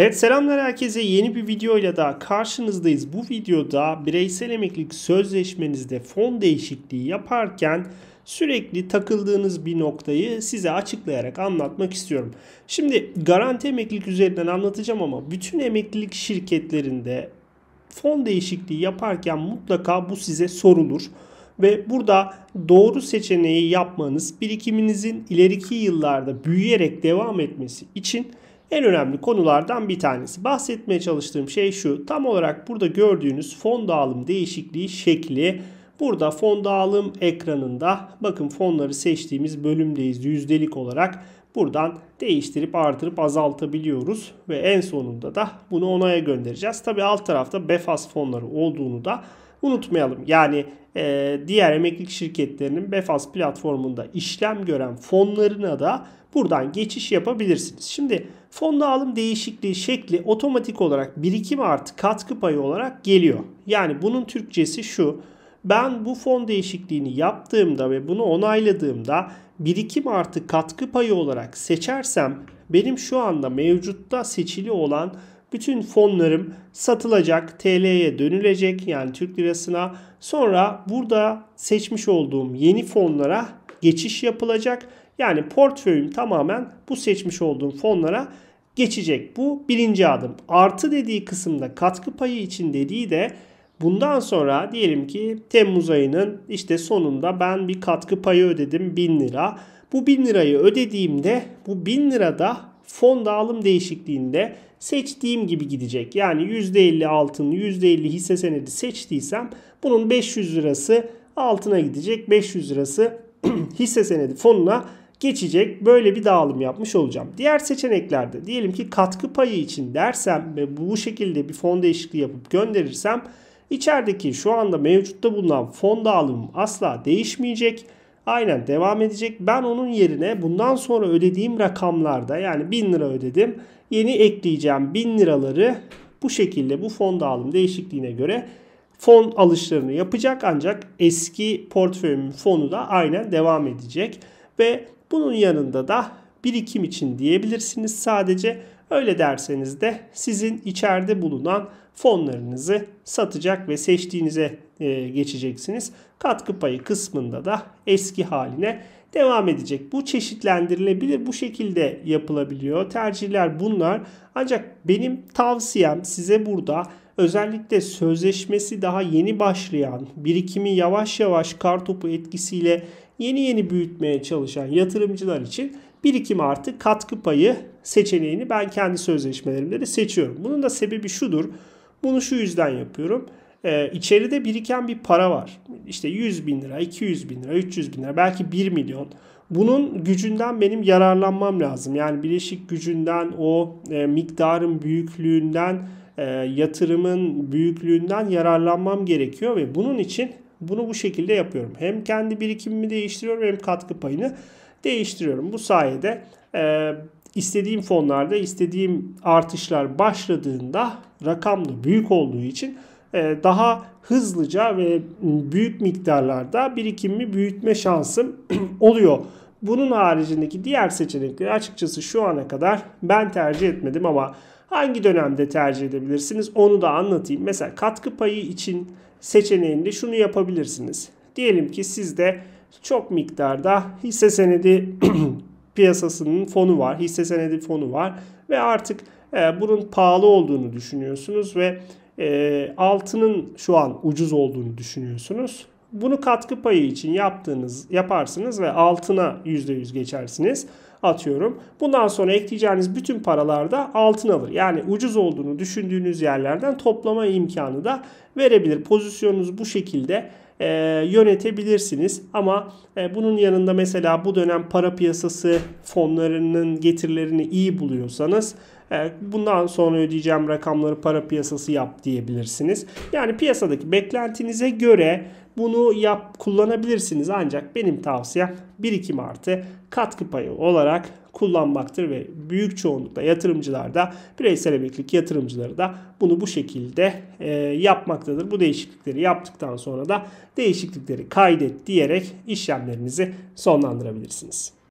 Evet selamlar herkese yeni bir videoyla daha karşınızdayız. Bu videoda bireysel emeklilik sözleşmenizde fon değişikliği yaparken sürekli takıldığınız bir noktayı size açıklayarak anlatmak istiyorum. Şimdi garanti emeklilik üzerinden anlatacağım ama bütün emeklilik şirketlerinde fon değişikliği yaparken mutlaka bu size sorulur ve burada doğru seçeneği yapmanız birikiminizin ileriki yıllarda büyüyerek devam etmesi için en önemli konulardan bir tanesi. Bahsetmeye çalıştığım şey şu. Tam olarak burada gördüğünüz fon dağılım değişikliği şekli. Burada fon dağılım ekranında bakın fonları seçtiğimiz bölümdeyiz yüzdelik olarak. Buradan değiştirip artırıp azaltabiliyoruz ve en sonunda da bunu onaya göndereceğiz. Tabi alt tarafta BEFAS fonları olduğunu da unutmayalım. Yani e, diğer emeklilik şirketlerinin Befas platformunda işlem gören fonlarına da buradan geçiş yapabilirsiniz. Şimdi fon alım değişikliği şekli otomatik olarak birikim artı katkı payı olarak geliyor. Yani bunun Türkçesi şu. Ben bu fon değişikliğini yaptığımda ve bunu onayladığımda birikim artı katkı payı olarak seçersem benim şu anda mevcutta seçili olan bütün fonlarım satılacak, TL'ye dönülecek yani Türk lirasına. Sonra burada seçmiş olduğum yeni fonlara geçiş yapılacak. Yani portföyüm tamamen bu seçmiş olduğum fonlara geçecek. Bu birinci adım. Artı dediği kısımda katkı payı için dediği de bundan sonra diyelim ki Temmuz ayının işte sonunda ben bir katkı payı ödedim 1000 lira. Bu 1000 lirayı ödediğimde bu 1000 lirada fon dağılım değişikliğinde seçtiğim gibi gidecek. Yani %50 altın, %50 hisse senedi seçtiysem bunun 500 lirası altına gidecek. 500 lirası hisse senedi fonuna geçecek. Böyle bir dağılım yapmış olacağım. Diğer seçeneklerde diyelim ki katkı payı için dersem ve bu şekilde bir fon değişikliği yapıp gönderirsem içerideki şu anda mevcutta bulunan fon dağılımım asla değişmeyecek Aynen devam edecek. Ben onun yerine bundan sonra ödediğim rakamlarda yani 1000 lira ödedim. Yeni ekleyeceğim 1000 liraları bu şekilde bu fon dağılım değişikliğine göre fon alışlarını yapacak ancak eski portföyümün fonu da aynen devam edecek ve bunun yanında da birikim için diyebilirsiniz sadece Öyle derseniz de sizin içeride bulunan fonlarınızı satacak ve seçtiğinize e, geçeceksiniz. Katkı payı kısmında da eski haline devam edecek. Bu çeşitlendirilebilir. Bu şekilde yapılabiliyor. Tercihler bunlar. Ancak benim tavsiyem size burada özellikle sözleşmesi daha yeni başlayan, birikimi yavaş yavaş kartopu etkisiyle yeni yeni büyütmeye çalışan yatırımcılar için birikim artı katkı payı seçeneğini ben kendi sözleşmelerimde de seçiyorum. Bunun da sebebi şudur. Bunu şu yüzden yapıyorum. Ee, içeride biriken bir para var. İşte 100 bin lira, 200 bin lira, 300 bin lira, belki 1 milyon. Bunun gücünden benim yararlanmam lazım. Yani bileşik gücünden, o e, miktarın büyüklüğünden, e, yatırımın büyüklüğünden yararlanmam gerekiyor ve bunun için bunu bu şekilde yapıyorum. Hem kendi birikimimi değiştiriyorum hem katkı payını değiştiriyorum. Bu sayede e, istediğim fonlarda istediğim artışlar başladığında rakam büyük olduğu için e, daha hızlıca ve büyük miktarlarda birikimimi büyütme şansım oluyor. Bunun haricindeki diğer seçenekleri açıkçası şu ana kadar ben tercih etmedim ama hangi dönemde tercih edebilirsiniz onu da anlatayım. Mesela katkı payı için seçeneğinde şunu yapabilirsiniz. Diyelim ki sizde çok miktarda hisse senedi piyasasının fonu var. Hisse senedi fonu var ve artık e, bunun pahalı olduğunu düşünüyorsunuz ve e, altının şu an ucuz olduğunu düşünüyorsunuz. Bunu katkı payı için yaptığınız yaparsınız ve altına %100 geçersiniz atıyorum. Bundan sonra ekleyeceğiniz bütün paralar da altın alır. Yani ucuz olduğunu düşündüğünüz yerlerden toplama imkanı da verebilir. Pozisyonunuz bu şekilde e, yönetebilirsiniz. Ama e, bunun yanında mesela bu dönem para piyasası fonlarının getirilerini iyi buluyorsanız e, bundan sonra ödeyeceğim rakamları para piyasası yap diyebilirsiniz. Yani piyasadaki beklentinize göre bunu yap kullanabilirsiniz ancak benim tavsiyem birikim artı katkı payı olarak kullanmaktır ve büyük çoğunlukla yatırımcılar da bireysel emeklilik yatırımcıları da bunu bu şekilde e, yapmaktadır. Bu değişiklikleri yaptıktan sonra da değişiklikleri kaydet diyerek işlemlerinizi sonlandırabilirsiniz.